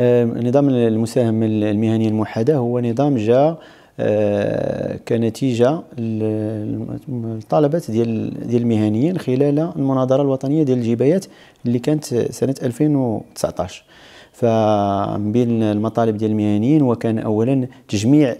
آه، نظام المساهمة المهنية الموحدة هو نظام جاء آه، كنتيجة للطلبات ديال ديال المهنيين خلال المناظرة الوطنية ديال الجبايات اللي كانت سنة 2019 فمن بين المطالب ديال المهنيين وكان اولا تجميع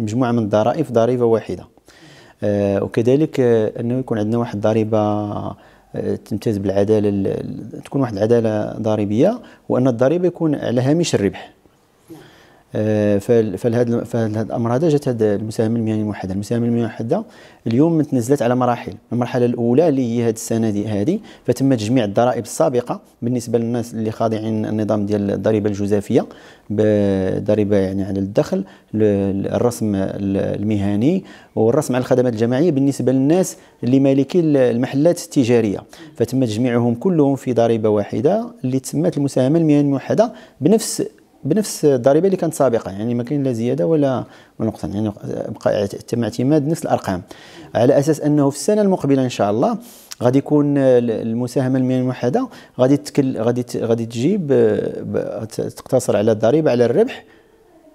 مجموعه من الضرائب ضريبه واحده آه، وكذلك انه يكون عندنا واحد الضريبه تمتاز بالعداله تكون واحد العداله ضريبيه وان الضريبه يكون على هامش الربح آه، فهاد فهذا الامر هذا جات هاد المساهمه المهنيه الموحده، المساهمه المهنيه الموحده اليوم تنزلت على مراحل، المرحله الاولى اللي هي هذه السنه هذه فتم تجميع الضرائب السابقه بالنسبه للناس اللي خاضعين النظام ديال الضريبه الجزافيه بضريبه يعني على الدخل، الرسم المهني والرسم على الخدمات الجماعيه بالنسبه للناس اللي مالكي المحلات التجاريه، فتم تجميعهم كلهم في ضريبه واحده اللي تسمات المساهمه المهنيه الموحده بنفس بنفس الضريبه اللي كانت سابقه يعني ما كاين لا زياده ولا نقصان يعني بقى تم اعتماد نفس الارقام على اساس انه في السنه المقبله ان شاء الله غادي يكون المساهمه المياه الموحده غادي تكل غادي غادي تجيب تقتصر على الضريبه على الربح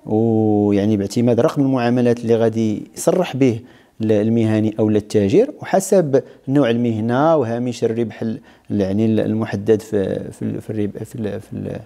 ويعني باعتماد رقم المعاملات اللي غادي يصرح به المهني او التاجر وحسب نوع المهنه وهامش الربح يعني المحدد في في في, في, في, في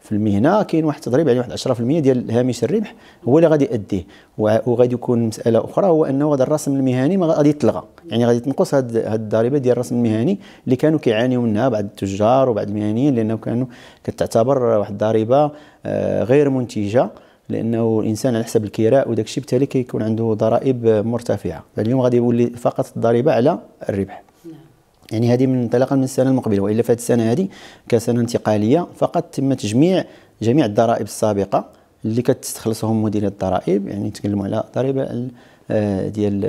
في المهنه كاين واحد التضريب عليه يعني واحد 10% ديال هامش الربح هو اللي غادي ياديه وغادي يكون مساله اخرى هو انه هذا الرسم المهني ما غادي يتلغى يعني غادي تنقص هذه الضريبه ديال الرسم المهني اللي كانوا كيعانيوا منها بعض التجار وبعض المهنيين لانه كانوا كتعتبر واحد الضريبه آه، غير منتجه لانه الانسان على حسب الكراء وداك الشيء بالتالي كيكون عنده ضرائب مرتفعه فاليوم غادي يولي فقط الضريبه على الربح يعني هذه من انطلاقا من السنه المقبله والا فهاد السنه هذه كسنه انتقاليه فقط تم تجميع جميع الضرائب السابقه اللي كتستخلصهم مديريه الضرائب يعني تكلموا على ضريبه آه، ديال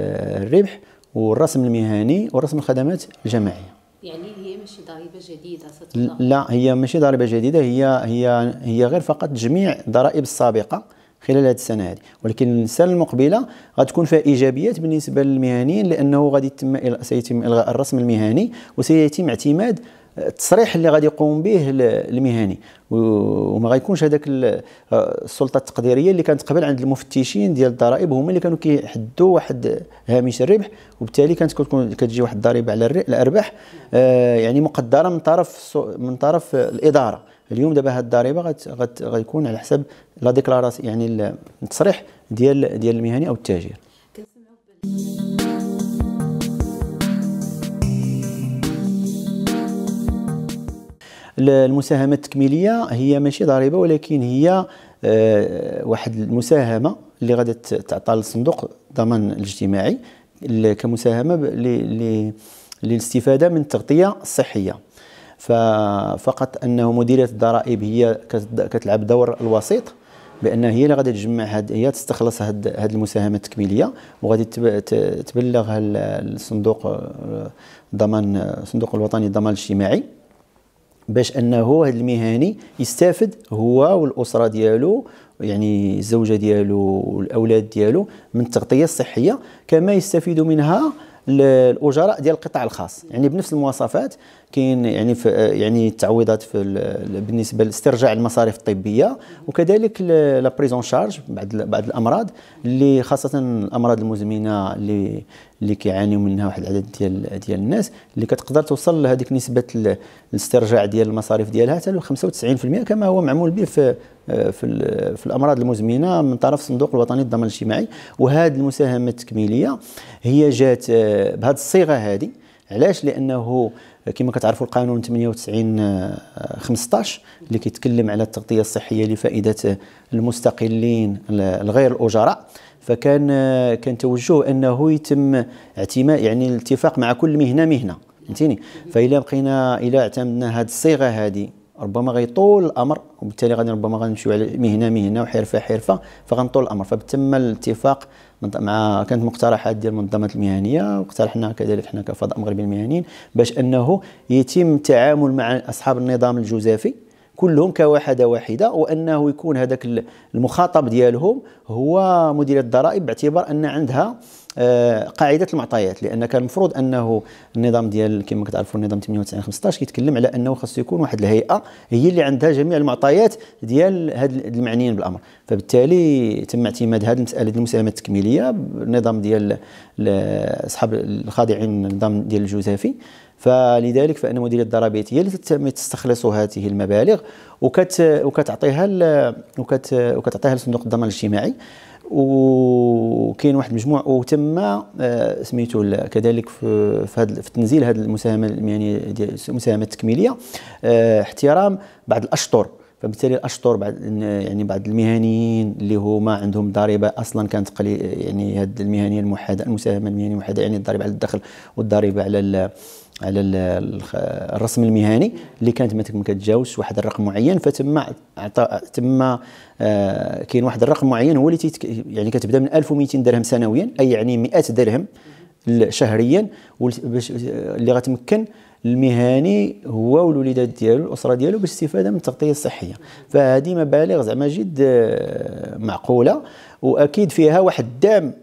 الربح والرسم المهني ورسم الخدمات الجماعيه يعني هي ماشي ضريبه جديده ستطلق لا هي ماشي ضريبه جديده هي هي هي غير فقط تجميع الضرائب السابقه خلال هذه السنه هذه ولكن السنه المقبله غتكون فيها ايجابيات بالنسبه للمهنيين لانه غادي يتم سيتم الغاء الرسم المهني وسيتم اعتماد التصريح اللي غادي يقوم به المهني وما غيكونش هذاك السلطه التقديريه اللي كانت قبل عند المفتشين ديال الضرائب هما اللي كانوا كيحدوا واحد هامش الربح وبالتالي كانت كتكون كتجي واحد الضريبه على الارباح آه، يعني مقدره من طرف من طرف الاداره اليوم دابا هاد الضريبه غت غت غيكون على حساب لا ديكلارات يعني التصريح ديال ديال المهني او التاجر المساهمه التكميليه هي ماشي ضريبه ولكن هي آه، واحد المساهمه اللي غادي تعطى للصندوق الضمان الاجتماعي كمساهمه للاستفاده من التغطيه الصحيه فقط انه مديريه الضرائب هي كتلعب دور الوسيط بان هي اللي غادي تجمع هاد هي تستخلص هاد هاد المساهمه التكميليه وغادي تبلغها الصندوق آه، ضمان الصندوق آه، الوطني للضمان الاجتماعي باش انه هذا المهني يستافد هو والاسره ديالو يعني الزوجه ديالو والاولاد ديالو من التغطيه الصحيه كما يستفيدوا منها الاجراء ديال القطاع الخاص يعني بنفس المواصفات كاين يعني في يعني التعويضات في بالنسبه لاسترجاع المصاريف الطبيه وكذلك لا بريزون شارج بعض بعض الامراض اللي خاصه الامراض المزمنه اللي اللي كيعانيو منها واحد العدد ديال ديال الناس اللي كتقدر توصل لهذيك نسبه الاسترجاع ديال المصاريف ديالها حتى ل 95% كما هو معمول به في في في الامراض المزمنه من طرف الصندوق الوطني للضمان الاجتماعي وهذه المساهمه التكميليه هي جات آه، بهذه الصيغه هذه علاش لانه كما كتعرفوا القانون 98 15 آه، اللي كيتكلم على التغطيه الصحيه لفائده المستقلين الغير الاجراء فكان آه، كان توجه انه يتم اعتماد يعني الاتفاق مع كل مهنه مهنه فهمتيني فاذا بقينا الى اعتمدنا هذه الصيغه هذه ربما غيطول الامر وبالتالي غادي ربما غنمشيو على مهنه مهنه وحرفه حرفه فغنطول الامر فبتم الاتفاق مع كانت مقترحات ديال المنظمات المهنيه واقترحنا كذلك حنا كفضاء مغربي المهنيين باش انه يتم التعامل مع اصحاب النظام الجزافي كلهم كوحده واحده وانه يكون هذاك المخاطب ديالهم هو مدير الضرائب باعتبار ان عندها آه، قاعده المعطيات لان كان المفروض انه النظام ديال كما كتعرفوا النظام 98 15 كيتكلم على انه خاصو يكون واحد الهيئه هي اللي عندها جميع المعطيات ديال هاد المعنيين بالامر فبالتالي تم اعتماد هذه المساله المساهمه التكميليه النظام ديال اصحاب الخاضعين النظام ديال الجوزافي فلذلك فان مديريه الضرائب هي اللي تستخلص هذه المبالغ وكت وكتعطيها وكت وكتعطيها لصندوق الضمان الاجتماعي وكاين واحد المجموع وتم آه، سميتو كذلك في في تنزيل هذه المساهمه المهنيه يعني المساهمه التكميليه آه، احترام بعض الاشطر فبالتالي الاشطر بعض يعني بعض المهنيين اللي هما عندهم ضريبه اصلا كانت قلي يعني هذه المهنيه الموحده المساهمه المهنيه الموحده يعني الضريبه على الدخل والضريبه على على الرسم المهني اللي كانت مثلا ما كتجاوزش واحد الرقم معين فتم عطا تم آه، كاين واحد الرقم معين هو اللي يعني كتبدا من 1200 درهم سنويا اي يعني 100 درهم شهريا باش آه، اللي غتمكن المهني هو والوليدات ديالو الاسره ديالو باش الاستفاده من التغطيه الصحيه فهذه مبالغ زعما جد آه، معقوله واكيد فيها واحد الدعم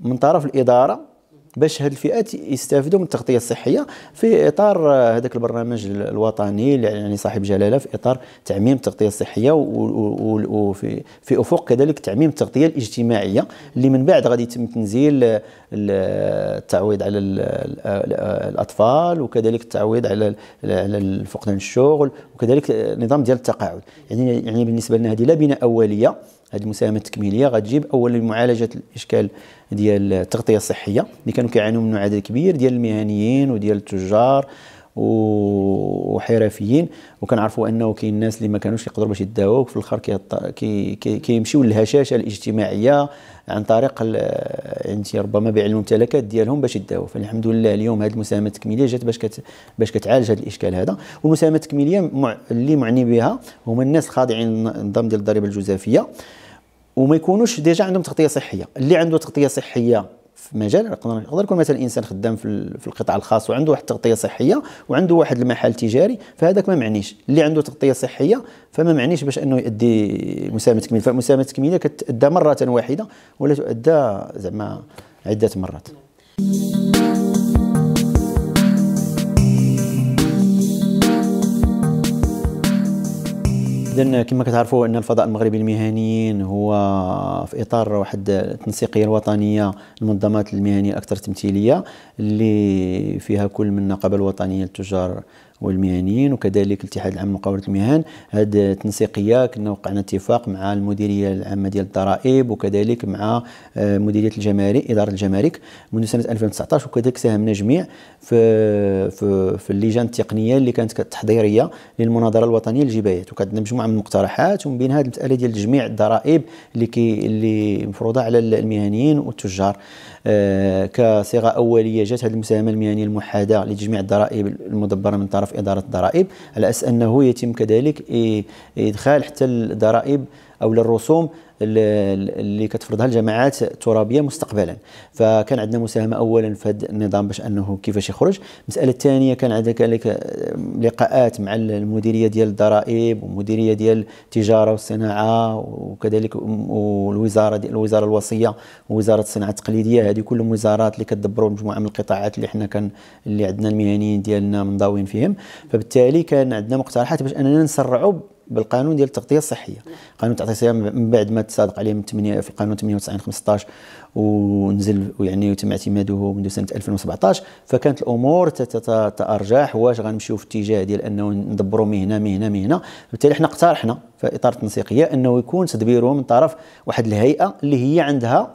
من طرف الاداره باش هاد الفئات يستافدوا من التغطيه الصحيه في اطار هذاك البرنامج الوطني يعني صاحب جلاله في اطار تعميم التغطيه الصحيه وفي في افق كذلك تعميم التغطيه الاجتماعيه اللي من بعد غادي يتم تنزيل التعويض على الاطفال وكذلك التعويض على على فقدان الشغل وكذلك نظام ديال التقاعد يعني يعني بالنسبه لنا هذه لا بناء اوليه هذه المساهمه التكميليه غتجيب اولا لمعالجه الاشكال ديال التغطيه الصحيه اللي كانوا كيعانيوا منه عدد كبير ديال المهنيين وديال التجار وحرفيين وكنعرفوا انه كاين الناس اللي ما كانوش يقدروا باش يداووا وفي الاخر كيمشيو كي للهشاشه الاجتماعيه عن طريق انت يعني ربما بيع الممتلكات ديالهم باش يداووا فالحمد لله اليوم هذه المساهمه التكميليه جات باش كت باش كتعالج هذا الاشكال هذا والمساهمه التكميليه اللي معني بها هما الناس الخاضعين للنظام ديال الضريبه الجزافيه وما يكونوش ديجا عندهم تغطيه صحيه اللي عنده تغطيه صحيه في مجال يقدر يقدر يكون مثلا انسان خدام في, في القطاع الخاص وعنده واحد التغطيه صحيه وعنده واحد المحل تجاري فهذاك ما معنيش اللي عنده تغطيه صحيه فما معنيش باش انه يؤدي مساهمه تكميل فمساهمه تكميليه كتؤدى مره واحده ولا تؤدى زعما عده مرات اذا كما كتعرفوا ان الفضاء المغربي المهنيين هو في اطار واحد التنسيقيه الوطنيه المنظمات المهنيه الاكثر تمثيليه اللي فيها كل من النقابه الوطنيه للتجار والمهنيين وكذلك الاتحاد العام لمقاوله المهن هذه التنسيقيه كنا وقعنا اتفاق مع المديريه العامه ديال الضرائب وكذلك مع آه، مديريه الجمارك اداره الجمارك منذ سنه 2019 وكذلك ساهمنا جميع في في, في اللجان التقنيه اللي كانت تحضيريه للمناظره الوطنيه للجبايات وكانت مجموعه من المقترحات ومن بين هذه المساله ديال جميع الضرائب اللي كي اللي مفروضه على المهنيين والتجار آه، كصيغه اوليه جات هذه المساهمه المهنيه الموحده لتجميع الضرائب المدبره من طرف اداره الضرائب على اساس انه يتم كذلك ادخال حتى الضرائب او للرسوم اللي كتفرضها الجماعات الترابيه مستقبلا فكان عندنا مساهمه اولا في هذا النظام باش انه كيفاش يخرج المساله الثانيه كان عندنا كذلك آه، لقاءات مع المديريه ديال الضرائب والمديريه ديال التجاره والصناعه وكذلك والوزاره ديال الوزاره الوصيه ووزاره الصناعه التقليديه هذه كلهم وزارات اللي كتدبروا مجموعه من القطاعات اللي حنا كان اللي عندنا المهنيين ديالنا منضاوين فيهم فبالتالي كان عندنا مقترحات باش اننا نسرعوا بالقانون ديال التغطيه الصحيه قانون التغطيه الصحيه من بعد ما تصادق عليه من 8 في القانون 98 15 ونزل يعني وتم اعتماده منذ سنه 2017 فكانت الامور تتارجح واش غنمشيو في اتجاه ديال انه ندبروا مهنه مهنه مهنه بالتالي حنا اقترحنا في اطار التنسيقيه انه يكون تدبيره من طرف واحد الهيئه اللي هي عندها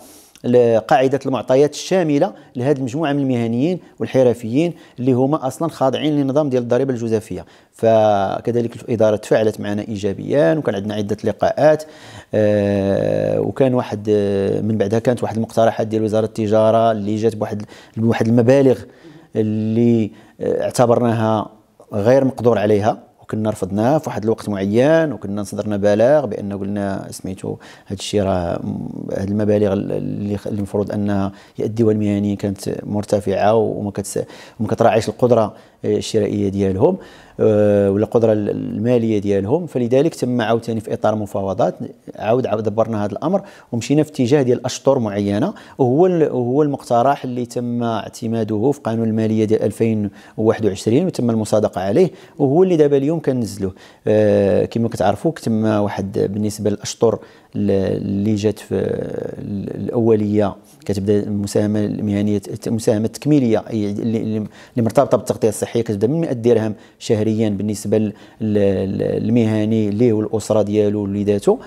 قاعده المعطيات الشامله لهذه المجموعه من المهنيين والحرفيين اللي هما اصلا خاضعين لنظام ديال الضريبه الجزافيه فكذلك الاداره تفاعلت معنا ايجابيا وكان عندنا عده لقاءات آه، وكان واحد آه، من بعدها كانت واحد المقترحات ديال وزاره التجاره اللي جات بواحد بواحد المبالغ اللي آه، اعتبرناها غير مقدور عليها وكنا رفضناه في واحد الوقت معين وكنا صدرنا بلاغ بان قلنا سميتو هذا الشيء راه هذه المبالغ اللي المفروض انها الديوان المهنيين كانت مرتفعه وما كتراعيش القدره آه، الشرائيه ديالهم آه، والقدره الماليه ديالهم فلذلك تم عاوتاني في اطار مفاوضات عاود دبرنا هذا الامر ومشينا في اتجاه ديال اشطر معينه وهو هو المقترح اللي تم اعتماده في قانون الماليه ديال 2021 وتم المصادقه عليه وهو اللي دابا اليوم كنزلوه آه، كما كتعرفوا تم واحد بالنسبه للاشطر اللي جات في الاوليه كتبدا المساهمه المهنيه المساهمه التكميليه اللي مرتبطه بالتغطيه الصحيه كتبدا من 100 درهم شهريا بالنسبه للمهني ليه والاسره ديالو وليداته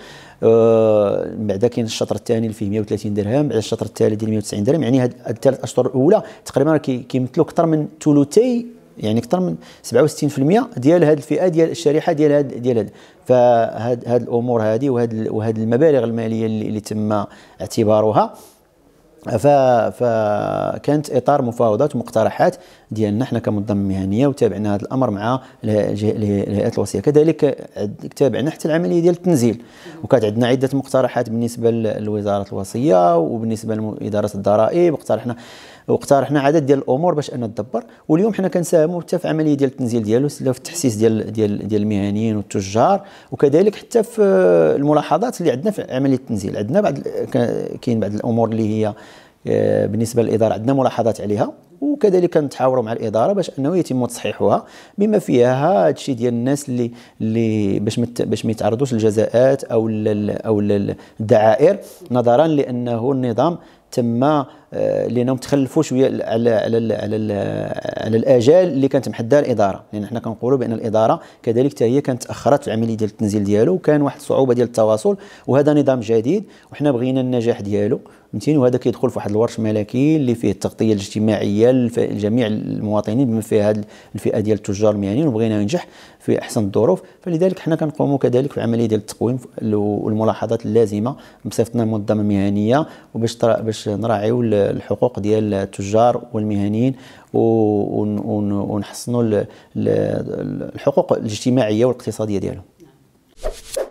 آه، من بعد كاين الشطر الثاني اللي فيه 130 درهم بعد الشطر الثالث ديال 190 درهم يعني هاد الثلاث اشطر الاولى تقريبا كيمثلوا اكثر من ثلثي يعني اكثر من 67% ديال هذه الفئه ديال الشريحه ديال هاد ديال هاد فهاد هاد الامور هذه وهاد وهاد المبالغ الماليه اللي, اللي تم اعتبارها ف فكانت اطار مفاوضات ومقترحات ديالنا حنا كمنظمه مهنيه وتابعنا هذا الامر مع الهيئات الوصيه كذلك تابعنا حتى العمليه ديال التنزيل وكانت عندنا عده مقترحات بالنسبه لوزاره الوصيه وبالنسبه لاداره الضرائب اقترحنا واقترحنا عدد ديال الامور باش انا تدبر واليوم حنا كنساهموا حتى في عمليه ديال التنزيل ديالو في التحسيس ديال ديال ديال المهنيين والتجار وكذلك حتى في آه، الملاحظات اللي عندنا في عمليه التنزيل عندنا بعض كاين بعض الامور اللي هي آه، بالنسبه للاداره عندنا ملاحظات عليها وكذلك كنتحاوروا مع الاداره باش انه يتم تصحيحها بما فيها هذا الشيء ديال الناس اللي اللي باش مت باش ما يتعرضوش للجزاءات او او الدعائر نظرا لانه النظام تم آه، لانهم تخلفوا شويه على على على, على على, على الاجال اللي كانت محدده الاداره لان حنا كنقولوا بان الاداره كذلك حتى هي كانت تاخرت في العمليه ديال التنزيل ديالو وكان واحد الصعوبه ديال التواصل وهذا نظام جديد وحنا بغينا النجاح ديالو فهمتيني وهذا كيدخل في واحد الورش ملكي اللي فيه التغطيه الاجتماعيه لجميع المواطنين بما فيها هذه الفئه ديال التجار المهنيين وبغينا ينجح في احسن الظروف فلذلك حنا كنقوموا كذلك في عمليه ديال التقويم والملاحظات اللازمه بصفتنا منظمه مهنيه وباش باش نراعيو الحقوق ديال التجار والمهنيين ونحسنوا الحقوق الاجتماعيه والاقتصاديه ديالهم